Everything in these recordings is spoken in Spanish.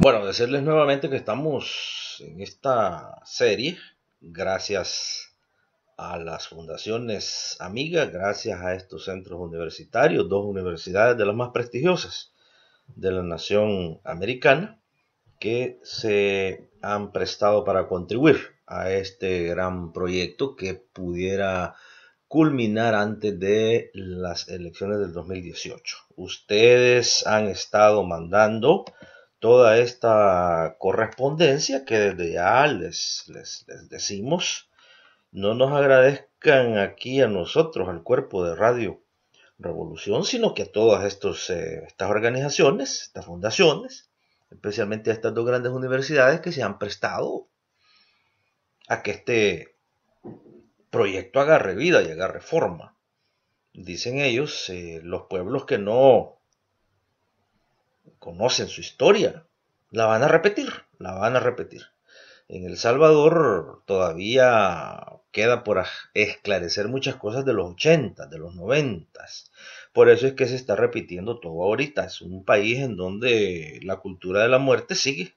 Bueno, decirles nuevamente que estamos en esta serie gracias a las fundaciones amigas, gracias a estos centros universitarios, dos universidades de las más prestigiosas de la nación americana que se han prestado para contribuir a este gran proyecto que pudiera culminar antes de las elecciones del 2018. Ustedes han estado mandando toda esta correspondencia que desde ya les, les, decimos, no nos agradezcan aquí a nosotros, al cuerpo de Radio Revolución, sino que a todas eh, estas organizaciones, estas fundaciones, especialmente a estas dos grandes universidades que se han prestado a que este proyecto agarre vida y agarre forma. Dicen ellos, eh, los pueblos que no conocen su historia, la van a repetir, la van a repetir. En El Salvador todavía queda por esclarecer muchas cosas de los 80, de los 90. Por eso es que se está repitiendo todo ahorita. Es un país en donde la cultura de la muerte sigue.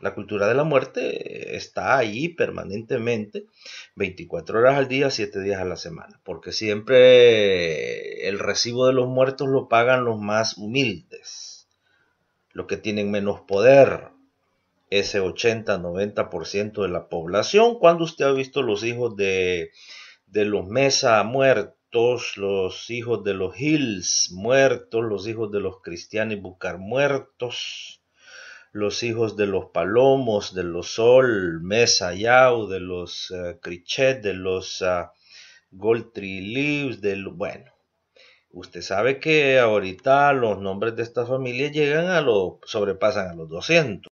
La cultura de la muerte está ahí permanentemente, 24 horas al día, 7 días a la semana, porque siempre el recibo de los muertos lo pagan los más humildes, los que tienen menos poder, ese 80-90% de la población. Cuando usted ha visto los hijos de, los Mesa muertos, los hijos de los Hills muertos, los hijos de los Cristianos Bucar muertos, los hijos de los palomos, de los sol, mesa yao, de los eh, crichet, de los Goldtree ah, gold tree leaves, del bueno. Usted sabe que ahorita los nombres de estas familias llegan a los, sobrepasan a los 200.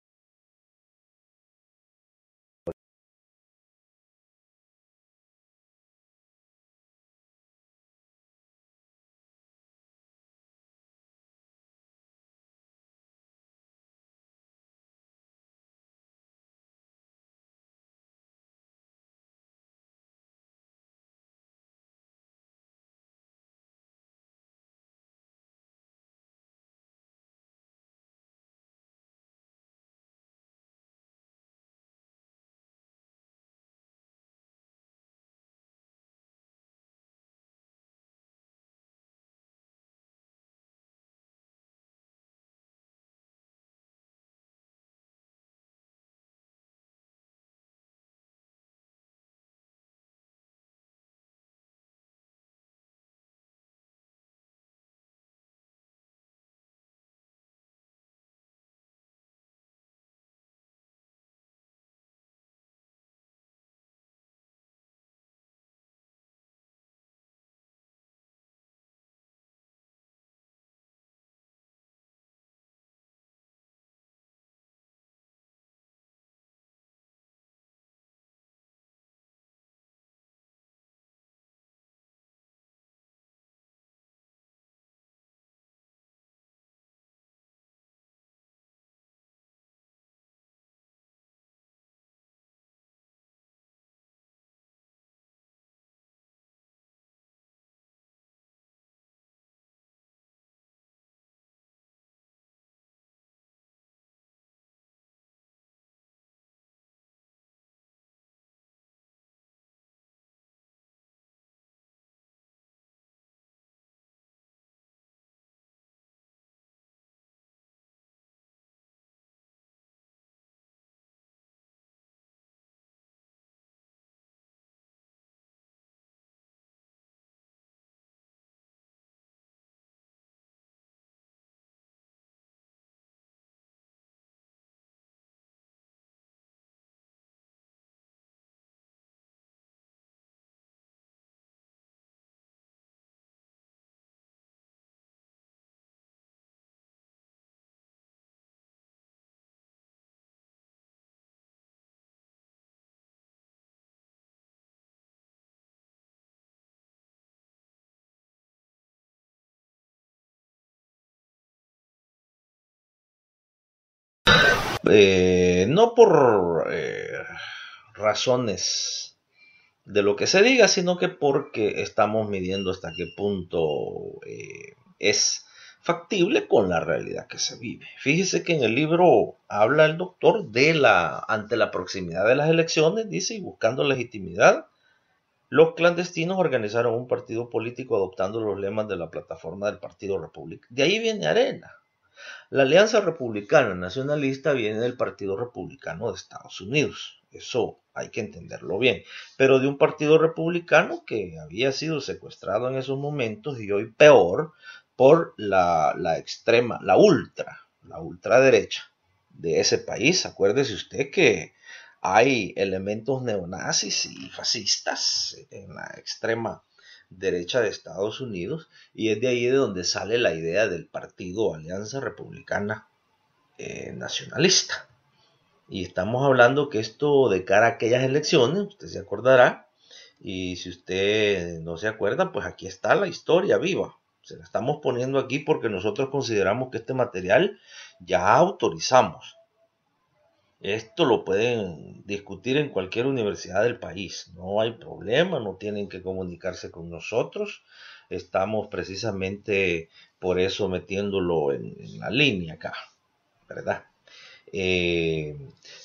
Eh, no por eh, razones de lo que se diga, sino que porque estamos midiendo hasta qué punto eh, es factible con la realidad que se vive. Fíjese que en el libro habla el doctor de la, ante la proximidad de las elecciones, dice, y buscando legitimidad, los clandestinos organizaron un partido político adoptando los lemas de la plataforma del Partido Republicano. De ahí viene Arena. La Alianza Republicana Nacionalista viene del Partido Republicano de Estados Unidos, eso hay que entenderlo bien, pero de un partido republicano que había sido secuestrado en esos momentos y hoy peor por la, extrema, la ultra, la ultraderecha de ese país. Acuérdese usted que hay elementos neonazis y fascistas en la extrema derecha de Estados Unidos y es de ahí de donde sale la idea del partido Alianza Republicana eh, Nacionalista. Y estamos hablando que esto de cara a aquellas elecciones, usted se acordará, y si usted no se acuerda, pues aquí está la historia viva. Se la estamos poniendo aquí porque nosotros consideramos que este material ya autorizamos esto lo pueden discutir en cualquier universidad del país, no hay problema, no tienen que comunicarse con nosotros. Estamos precisamente por eso metiéndolo en, la línea acá, ¿verdad? Eh,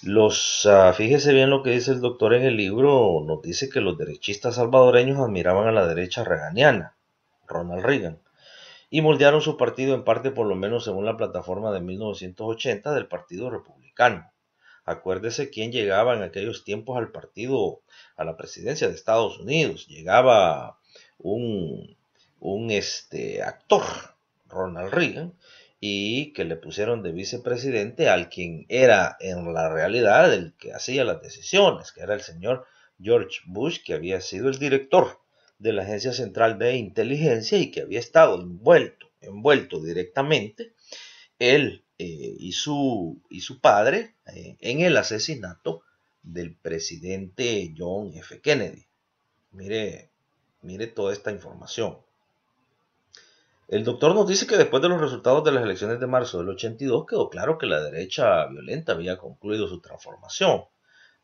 los, ah, fíjese bien lo que dice el doctor en el libro, nos dice que los derechistas salvadoreños admiraban a la derecha reaganiana, Ronald Reagan, y moldearon su partido en parte, por lo menos según la plataforma de 1980 del Partido Republicano. Acuérdese quién llegaba en aquellos tiempos al partido, a la presidencia de Estados Unidos. Llegaba un, este, actor, Ronald Reagan, y que le pusieron de vicepresidente al quien era en la realidad el que hacía las decisiones, que era el señor George Bush, que había sido el director de la Agencia Central de Inteligencia y que había estado envuelto, envuelto directamente él eh, y, su, y su padre eh, en el asesinato del presidente John F. Kennedy. Mire, mire toda esta información. El doctor nos dice que después de los resultados de las elecciones de marzo del 82 quedó claro que la derecha violenta había concluido su transformación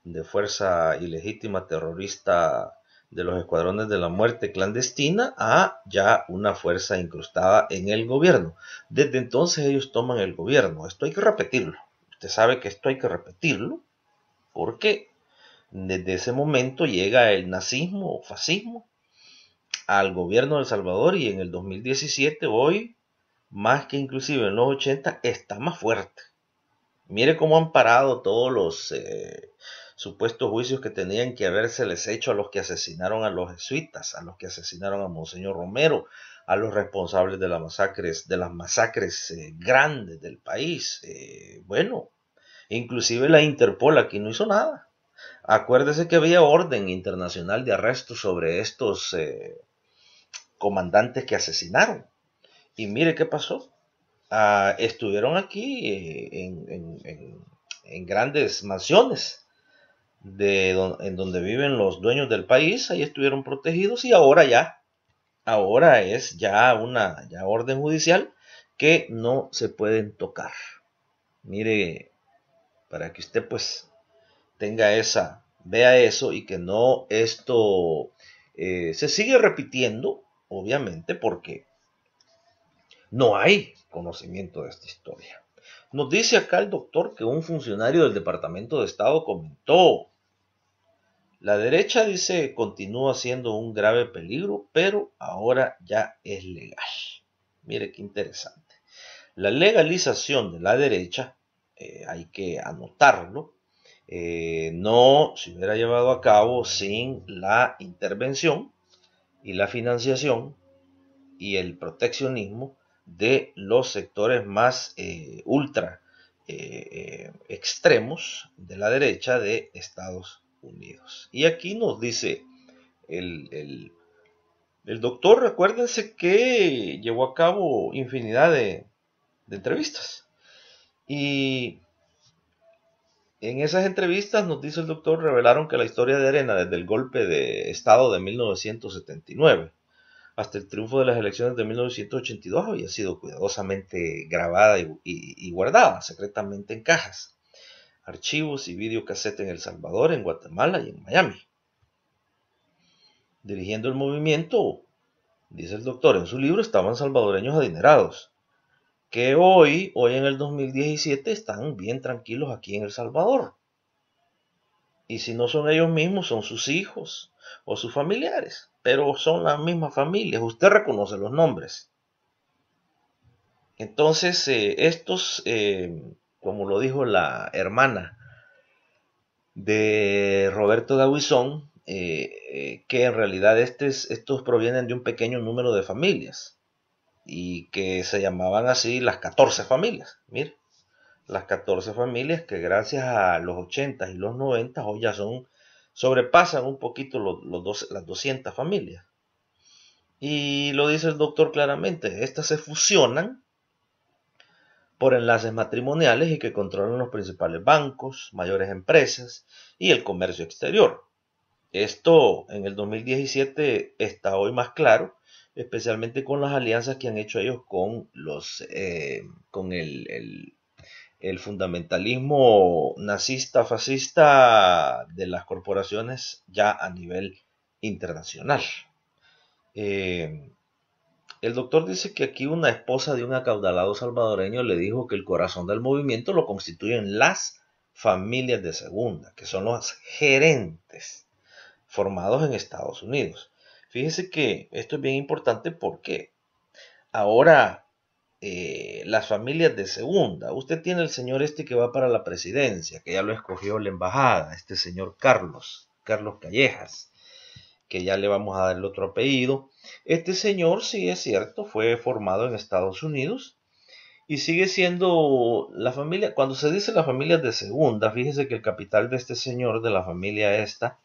de fuerza ilegítima terrorista de los escuadrones de la muerte clandestina a ya una fuerza incrustada en el gobierno. Desde entonces ellos toman el gobierno. Esto hay que repetirlo. Usted sabe que esto hay que repetirlo porque desde ese momento llega el nazismo o fascismo al gobierno de El Salvador y en el 2017 hoy, más que inclusive en los 80, está más fuerte. Mire cómo han parado todos los... Eh, supuestos juicios que tenían que habérseles hecho a los que asesinaron a los jesuitas, a los que asesinaron a Monseñor Romero, a los responsables de las masacres, de las masacres eh, grandes del país. Eh, bueno, inclusive la Interpol aquí no hizo nada. Acuérdese que había orden internacional de arresto sobre estos eh, comandantes que asesinaron. Y mire qué pasó. Ah, estuvieron aquí en grandes mansiones de en donde viven los dueños del país, ahí estuvieron protegidos y ahora ya, ahora es ya una orden judicial que no se pueden tocar. Mire, para que usted pues tenga esa, vea eso y que no esto eh, se sigue repitiendo, obviamente, porque no hay conocimiento de esta historia. Nos dice acá el doctor que un funcionario del Departamento de Estado comentó la derecha dice que continúa siendo un grave peligro, pero ahora ya es legal. Mire qué interesante. La legalización de la derecha, eh, hay que anotarlo, eh, no se hubiera llevado a cabo sin la intervención y la financiación y el proteccionismo de los sectores más eh, ultra extremos de la derecha de Estados Unidos. Y aquí nos dice el, doctor, recuérdense que llevó a cabo infinidad de, entrevistas. Y en esas entrevistas, nos dice el doctor, revelaron que la historia de Arena desde el golpe de Estado de 1979 hasta el triunfo de las elecciones de 1982 había sido cuidadosamente grabada y guardada secretamente en cajas archivos y videocassette en El Salvador, en Guatemala y en Miami. Dirigiendo el movimiento, dice el doctor en su libro, estaban salvadoreños adinerados, que hoy, hoy en el 2017, están bien tranquilos aquí en El Salvador. Y si no son ellos mismos, son sus hijos o sus familiares, pero son las mismas familias, usted reconoce los nombres. Entonces, eh, estos... Eh, como lo dijo la hermana de Roberto de eh, eh, que en realidad estos provienen de un pequeño número de familias y que se llamaban así las 14 familias. Mire, las 14 familias que gracias a los 80 y los 90 hoy ya son, sobrepasan un poquito los, las 200 familias. Y lo dice el doctor claramente, estas se fusionan por enlaces matrimoniales y que controlan los principales bancos, mayores empresas y el comercio exterior. Esto en el 2017 está hoy más claro, especialmente con las alianzas que han hecho ellos con los eh, con el, el, fundamentalismo nazista fascista de las corporaciones ya a nivel internacional. Eh, el doctor dice que aquí una esposa de un acaudalado salvadoreño le dijo que el corazón del movimiento lo constituyen las familias de segunda, que son los gerentes formados en Estados Unidos. Fíjese que esto es bien importante porque ahora eh, las familias de segunda, usted tiene el señor este que va para la presidencia, que ya lo escogió la embajada, este señor Carlos, Carlos Callejas que ya le vamos a dar el otro apellido. Este señor, sí es cierto, fue formado en Estados Unidos y sigue siendo la familia, cuando se dice la familia de segunda, fíjese que el capital de este señor, de la familia esta,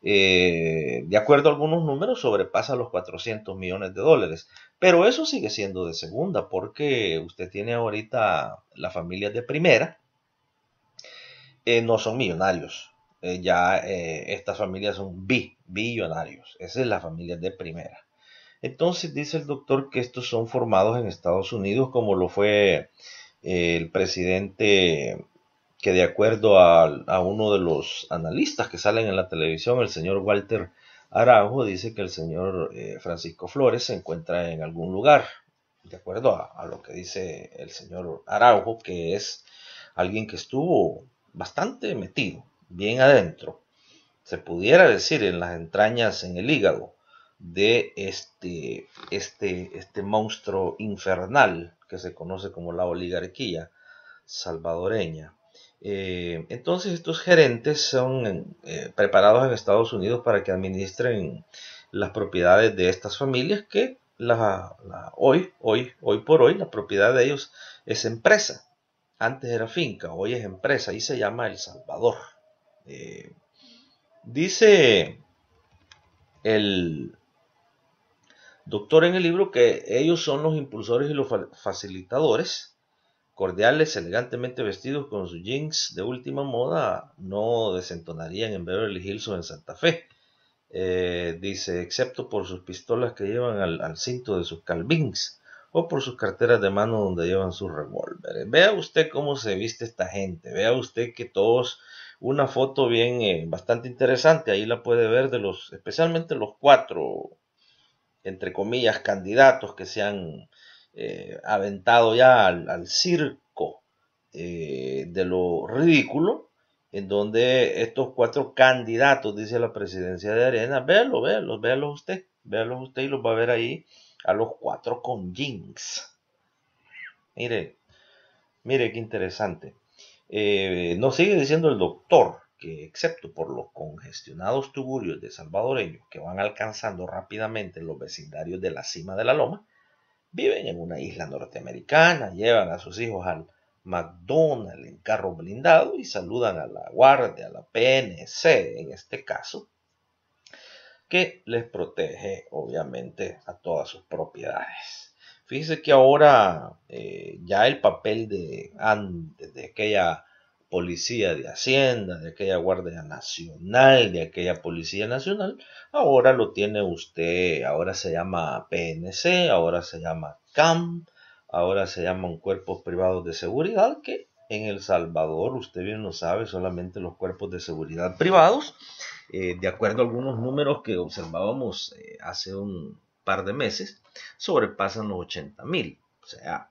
eh, de acuerdo a algunos números, sobrepasa los 400 millones de dólares. Pero eso sigue siendo de segunda, porque usted tiene ahorita la familia de primera, eh, no son millonarios. Eh, ya estas familias son B billonarios. Esa es la familia de primera. Entonces dice el doctor que estos son formados en Estados Unidos como lo fue eh, el presidente que de acuerdo a, uno de los analistas que salen en la televisión, el señor Walter Araujo, dice que el señor eh, Francisco Flores se encuentra en algún lugar, de acuerdo a lo que dice el señor Araujo, que es alguien que estuvo bastante metido, bien adentro, se pudiera decir, en las entrañas, en el hígado de este, este, este monstruo infernal que se conoce como la oligarquía salvadoreña. Eh, entonces estos gerentes son eh, preparados en Estados Unidos para que administren las propiedades de estas familias que la, hoy, hoy, hoy por hoy la propiedad de ellos es empresa. Antes era finca, hoy es empresa y se llama El Salvador. Eh, Dice el doctor en el libro que ellos son los impulsores y los facilitadores, cordiales, elegantemente vestidos con sus jeans de última moda, no desentonarían en Beverly Hills o en Santa Fe. Eh, dice, excepto por sus pistolas que llevan al, al, cinto de sus calvins o por sus carteras de mano donde llevan sus revólveres. Vea usted cómo se viste esta gente, vea usted que todos una foto bien eh, bastante interesante, ahí la puede ver de los, especialmente los cuatro, entre comillas, candidatos que se han eh, aventado ya al, circo eh, de lo ridículo, en donde estos cuatro candidatos, dice la presidencia de Arena, véalo, véalo, véalo usted, véalo usted y los va a ver ahí a los cuatro con jeans. Mire, mire qué interesante. Eh, nos sigue diciendo el doctor que excepto por los congestionados tuburios de salvadoreños que van alcanzando rápidamente los vecindarios de la cima de la loma, viven en una isla norteamericana, llevan a sus hijos al McDonald's en carro blindado y saludan a la guardia, a la PNC en este caso, que les protege obviamente a todas sus propiedades. Fíjese que ahora eh, ya el papel de antes, de aquella policía de Hacienda, de aquella Guardia Nacional, de aquella Policía Nacional, ahora lo tiene usted, ahora se llama PNC, ahora se llama CAM, ahora se llaman cuerpos privados de seguridad, que en El Salvador, usted bien lo sabe, solamente los cuerpos de seguridad privados, eh, de acuerdo a algunos números que observábamos eh, hace un, par de meses sobrepasan los 80 mil. O sea,